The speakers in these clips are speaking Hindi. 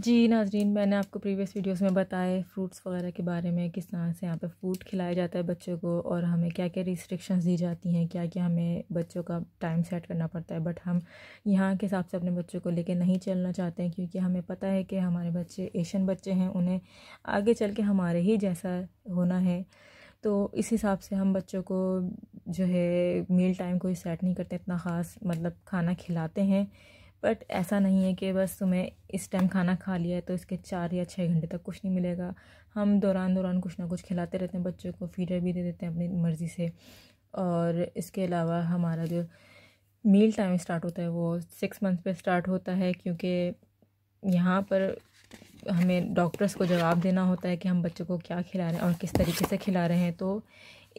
जी नाजरीन मैंने आपको प्रीवियस वीडियोस में बताए फ्रूट्स वगैरह के बारे में किस तरह से यहाँ पे फूड खिलाया जाता है बच्चों को और हमें क्या क्या रिस्ट्रिक्शंस दी जाती हैं क्या क्या हमें बच्चों का टाइम सेट करना पड़ता है बट हम यहाँ के हिसाब से अपने बच्चों को लेके नहीं चलना चाहते हैं क्योंकि हमें पता है कि हमारे बच्चे एशियन बच्चे हैं उन्हें आगे चल के हमारे ही जैसा होना है तो इस हिसाब से हम बच्चों को जो है मील टाइम कोई सेट नहीं करते इतना ख़ास मतलब खाना खिलाते हैं बट ऐसा नहीं है कि बस तुम्हें इस टाइम खाना खा लिया है तो इसके चार या छः घंटे तक कुछ नहीं मिलेगा हम दौरान दौरान कुछ ना कुछ खिलाते रहते हैं बच्चों को फीडर भी दे देते हैं अपनी मर्ज़ी से और इसके अलावा हमारा जो मील टाइम स्टार्ट होता है वो सिक्स मंथ पे स्टार्ट होता है क्योंकि यहाँ पर हमें डॉक्टर्स को जवाब देना होता है कि हम बच्चों को क्या खिला रहे हैं और किस तरीके से खिला रहे हैं तो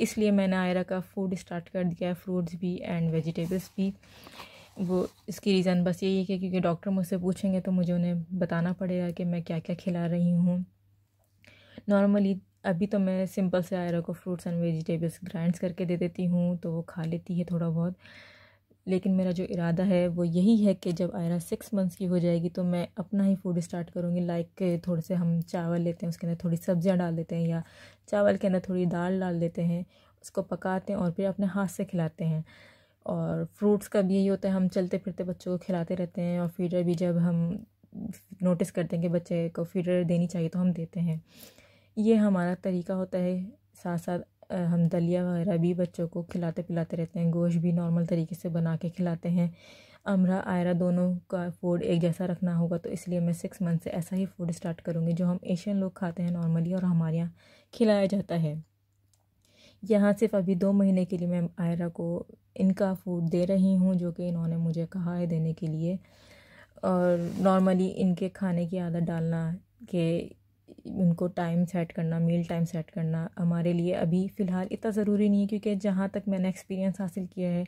इसलिए मैंने आयरा का फूड स्टार्ट कर दिया है फ्रूट्स भी एंड वेजिटेबल्स भी वो इसकी रीज़न बस यही है कि क्योंकि डॉक्टर मुझसे पूछेंगे तो मुझे उन्हें बताना पड़ेगा कि मैं क्या क्या खिला रही हूँ नॉर्मली अभी तो मैं सिंपल से आयरा को फ्रूट्स एंड वेजिटेबल्स ग्राइंड्स करके दे देती हूँ तो वो खा लेती है थोड़ा बहुत लेकिन मेरा जो इरादा है वो यही है कि जब आयरा सिक्स मंथ्स की हो जाएगी तो मैं अपना ही फूड स्टार्ट करूँगी लाइक थोड़े से हम चावल लेते हैं उसके अंदर थोड़ी सब्जियाँ डाल देते हैं या चावल के अंदर थोड़ी दाल डाल देते हैं उसको पकाते हैं और फिर अपने हाथ से खिलाते हैं और फ्रूट्स का भी यही होता है हम चलते फिरते बच्चों को खिलाते रहते हैं और फीडर भी जब हम नोटिस करते हैं कि बच्चे को फीडर देनी चाहिए तो हम देते हैं ये हमारा तरीका होता है साथ साथ हम दलिया वगैरह भी बच्चों को खिलाते पिलाते रहते हैं गोश्त भी नॉर्मल तरीके से बना के खिलाते हैं अमरा आयरा दोनों का फूड एक जैसा रखना होगा तो इसलिए मैं सिक्स मंथ से ऐसा ही फूड स्टार्ट करूँगी जो हम एशियन लोग खाते हैं नॉर्मली और हमारे यहाँ खिलाया जाता है यहाँ सिर्फ अभी दो महीने के लिए मैं आयरा को इनका फूड दे रही हूँ जो कि इन्होंने मुझे कहा है देने के लिए और नॉर्मली इनके खाने की आदत डालना के उनको टाइम सेट करना मील टाइम सेट करना हमारे लिए अभी फ़िलहाल इतना ज़रूरी नहीं है क्योंकि जहाँ तक मैंने एक्सपीरियंस हासिल किया है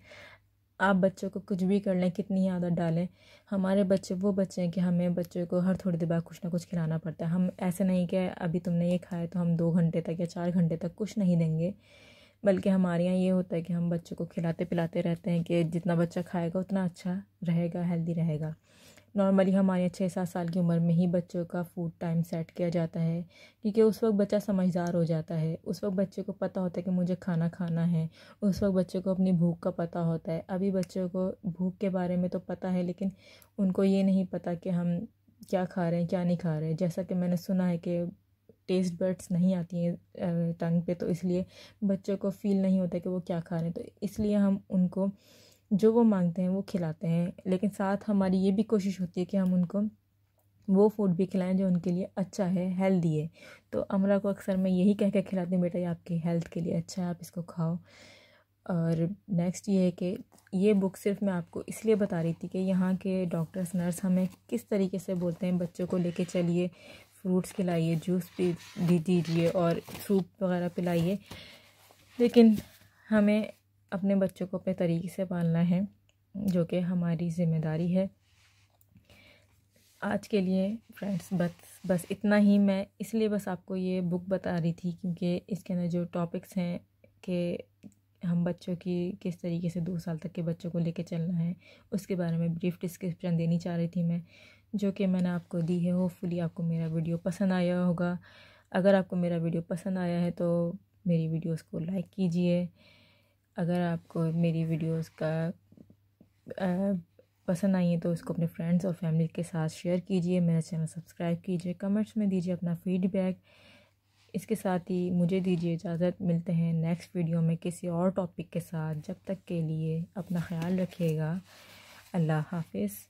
आप बच्चों को कुछ भी कर लें कितनी आदत डालें हमारे बच्चे वो बच्चे हैं कि हमें बच्चों को हर थोड़ी देर बाद कुछ ना कुछ खिलाना पड़ता है हम ऐसे नहीं कि अभी तुमने ये खाया तो हम दो घंटे तक या चार घंटे तक कुछ नहीं देंगे बल्कि हमारे यहाँ ये होता है कि हम बच्चों को खिलाते पिलाते रहते हैं कि जितना बच्चा खाएगा उतना अच्छा रहेगा हेल्दी रहेगा नॉर्मली हमारे छः सात साल की उम्र में ही बच्चों का फूड टाइम सेट किया जाता है क्योंकि उस वक्त बच्चा समझदार हो जाता है उस वक्त बच्चे को पता होता है कि मुझे खाना खाना है उस वक्त बच्चे को अपनी भूख का पता होता है अभी बच्चों को भूख के बारे में तो पता है लेकिन उनको ये नहीं पता कि हम क्या खा रहे हैं क्या नहीं खा रहे हैं जैसा कि मैंने सुना है कि टेस्ट बर्ड्स नहीं आती हैं टंग पे तो इसलिए बच्चों को फील नहीं होता कि वो क्या खा रहे हैं तो इसलिए हम उनको जो वो मांगते हैं वो खिलाते हैं लेकिन साथ हमारी ये भी कोशिश होती है कि हम उनको वो फूड भी खिलाएं जो उनके लिए अच्छा है हेल्दी है तो अमरा को अक्सर मैं यही कह के खिलाती हूँ बेटा ये आपकी हेल्थ के लिए अच्छा है आप इसको खाओ और नेक्स्ट ये है कि ये बुक सिर्फ मैं आपको इसलिए बता रही थी कि यहाँ के डॉक्टर्स नर्स हमें किस तरीके से बोलते हैं बच्चों को लेके चलिए फ्रूट्स खिलाइए जूस भी दीजिए और सूप वगैरह पिलाइए लेकिन हमें अपने बच्चों को अपने तरीके से पालना है जो कि हमारी ज़िम्मेदारी है आज के लिए फ्रेंड्स बस बस इतना ही मैं इसलिए बस आपको ये बुक बता रही थी क्योंकि इसके अंदर जो टॉपिक्स हैं कि हम बच्चों की किस तरीके से दो साल तक के बच्चों को लेके चलना है उसके बारे में ब्रीफ डिस्क्रिप्शन देनी चाह रही थी मैं जो कि मैंने आपको दी है होपफुली आपको मेरा वीडियो पसंद आया होगा अगर आपको मेरा वीडियो पसंद आया है तो मेरी वीडियोस को लाइक कीजिए अगर आपको मेरी वीडियोस का पसंद आई है तो उसको अपने फ्रेंड्स और फैमिली के साथ शेयर कीजिए मेरा चैनल सब्सक्राइब कीजिए कमेंट्स में दीजिए अपना फीडबैक इसके साथ ही मुझे दीजिए इजाज़त मिलते हैं नेक्स्ट वीडियो में किसी और टॉपिक के साथ जब तक के लिए अपना ख्याल रखिएगा अल्लाह हाफिज़